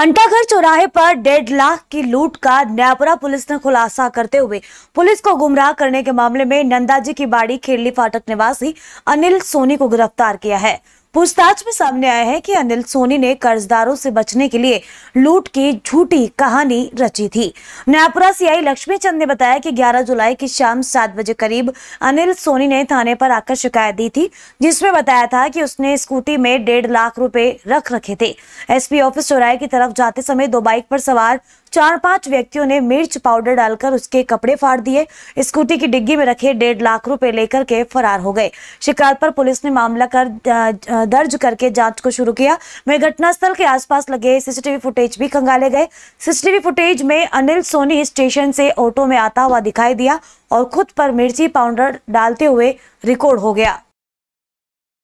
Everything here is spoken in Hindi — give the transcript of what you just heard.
अंटाघर चौराहे पर डेढ़ लाख की लूट का न्यापुरा पुलिस ने खुलासा करते हुए पुलिस को गुमराह करने के मामले में नंदाजी की बाड़ी खेरली फाटक निवासी अनिल सोनी को गिरफ्तार किया है पूछताछ में सामने आया है कि अनिल सोनी ने कर्जदारों से बचने के लिए लूट की झूठी कहानी रची थी नयापुरा सीआई लक्ष्मी चंद ने बताया कि 11 जुलाई की शाम सात बजे करीब अनिल सोनी ने थाने पर आकर शिकायत दी थी जिसमें बताया था कि उसने स्कूटी में डेढ़ लाख रुपए रख रखे थे एसपी ऑफिस चौराहे की तरफ जाते समय दो बाइक पर सवार चार पांच व्यक्तियों ने मिर्च पाउडर डालकर उसके कपड़े फाड़ दिए स्कूटी की डिग्गी में रखे डेढ़ लाख रुपए लेकर के फरार हो गए शिकायत पर पुलिस ने मामला कर दर्ज करके जांच को शुरू किया वहीं घटनास्थल के आसपास लगे सीसीटीवी फुटेज भी खंगाले गए सीसीटीवी फुटेज में अनिल सोनी स्टेशन से ऑटो में आता हुआ दिखाई दिया और खुद पर मिर्ची पाउडर डालते हुए रिकॉर्ड हो गया